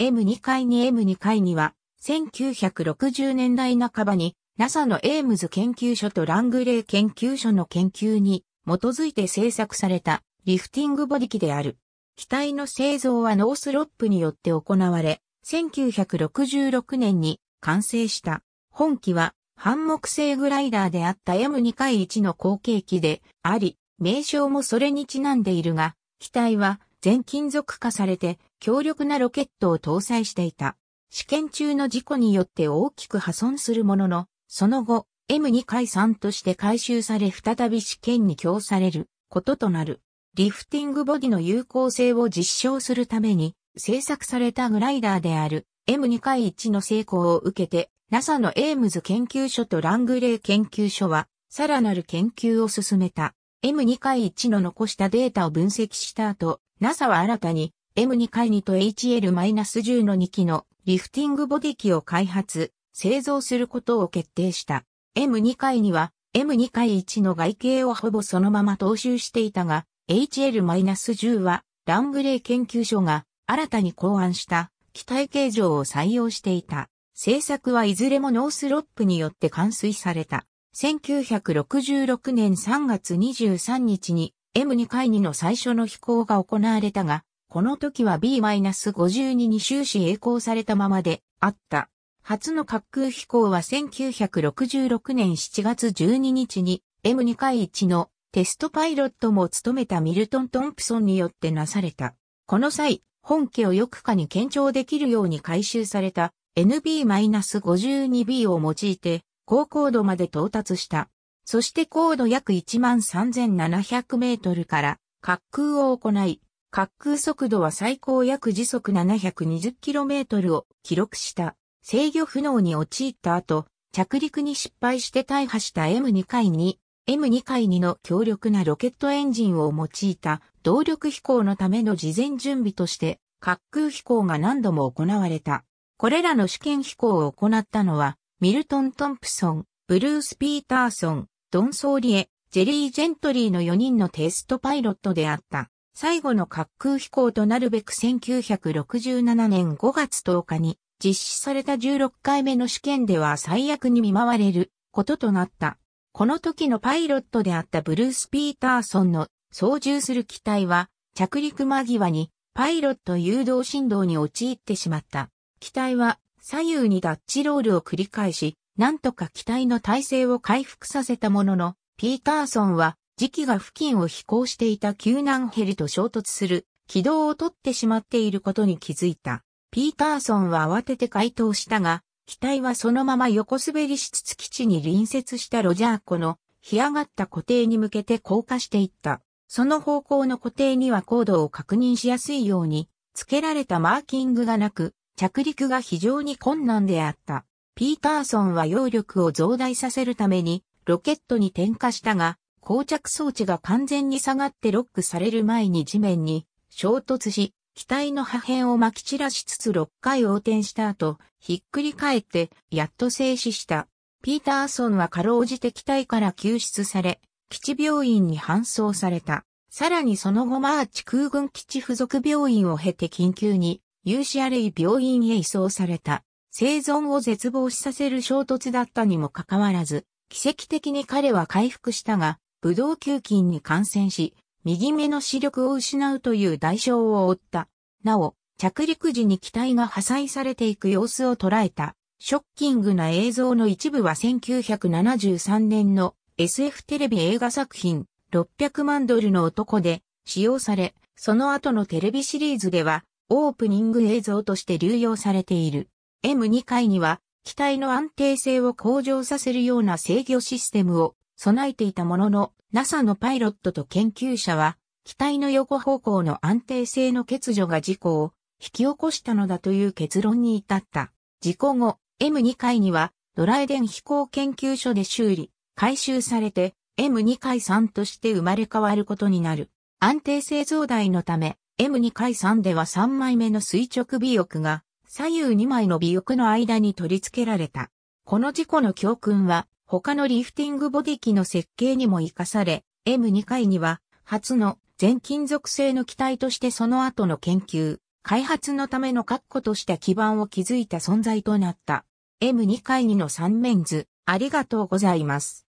M2 階に M2 階には、1960年代半ばに NASA のエームズ研究所とラングレー研究所の研究に基づいて制作されたリフティングボディ機である。機体の製造はノースロップによって行われ、1966年に完成した。本機は半木製グライダーであった M2 階1の後継機であり、名称もそれにちなんでいるが、機体は全金属化されて強力なロケットを搭載していた。試験中の事故によって大きく破損するものの、その後、M2 回3として回収され再び試験に供されることとなる。リフティングボディの有効性を実証するために製作されたグライダーである M2 回1の成功を受けて NASA のエームズ研究所とラングレー研究所はさらなる研究を進めた。M2 回1の残したデータを分析した後、NASA は新たに M2 回2と HL-10 の2機のリフティングボディ機を開発、製造することを決定した。M2 回には M2 回1の外形をほぼそのまま踏襲していたが、HL-10 はラングレー研究所が新たに考案した機体形状を採用していた。製作はいずれもノースロップによって完遂された。1966年3月23日に M2 回2の最初の飛行が行われたが、この時は B-52 に終始栄光されたままであった。初の滑空飛行は1966年7月12日に M2 回1のテストパイロットも務めたミルトン・トンプソンによってなされた。この際、本家をよく下に検証できるように回収された NB-52B を用いて高高度まで到達した。そして高度約13,700メートルから滑空を行い、滑空速度は最高約時速7 2 0トルを記録した。制御不能に陥った後、着陸に失敗して大破した M2 回に、M2 回2の強力なロケットエンジンを用いた動力飛行のための事前準備として、滑空飛行が何度も行われた。これらの試験飛行を行ったのは、ミルトン・トンプソン、ブルース・ピーターソン、ドン・ソーリエ、ジェリー・ジェントリーの4人のテストパイロットであった。最後の滑空飛行となるべく1967年5月10日に実施された16回目の試験では最悪に見舞われることとなった。この時のパイロットであったブルース・ピーターソンの操縦する機体は着陸間際にパイロット誘導振動に陥ってしまった。機体は左右にダッチロールを繰り返し、なんとか機体の体勢を回復させたものの、ピーターソンは、時期が付近を飛行していた救難ヘリと衝突する軌道を取ってしまっていることに気づいた。ピーターソンは慌てて回答したが、機体はそのまま横滑りしつつ基地に隣接したロジャー湖の干上がった固定に向けて降下していった。その方向の固定には高度を確認しやすいように付けられたマーキングがなく、着陸が非常に困難であった。ピーターソンは揚力を増大させるためにロケットに点火したが、膠着装置が完全に下がってロックされる前に地面に衝突し、機体の破片を撒き散らしつつ6回横転した後、ひっくり返って、やっと静止した。ピーターソンはかろうじて機体から救出され、基地病院に搬送された。さらにその後マーチ空軍基地付属病院を経て緊急に有志あるい病院へ移送された。生存を絶望しさせる衝突だったにもかかわらず、奇跡的に彼は回復したが、ブドウ球菌に感染し、右目の視力を失うという代償を負った。なお、着陸時に機体が破砕されていく様子を捉えた、ショッキングな映像の一部は1973年の SF テレビ映画作品600万ドルの男で使用され、その後のテレビシリーズではオープニング映像として流用されている。M2 回には、機体の安定性を向上させるような制御システムを備えていたものの、NASA のパイロットと研究者は、機体の横方向の安定性の欠如が事故を引き起こしたのだという結論に至った。事故後、M2 回には、ドライデン飛行研究所で修理、回収されて、M2 回3として生まれ変わることになる。安定性増大のため、M2 回3では3枚目の垂直尾翼が左右2枚の尾翼の間に取り付けられた。この事故の教訓は他のリフティングボディ機の設計にも活かされ、M2 回には初の全金属製の機体としてその後の研究、開発のための確固とした基盤を築いた存在となった。M2 回2の3面図、ありがとうございます。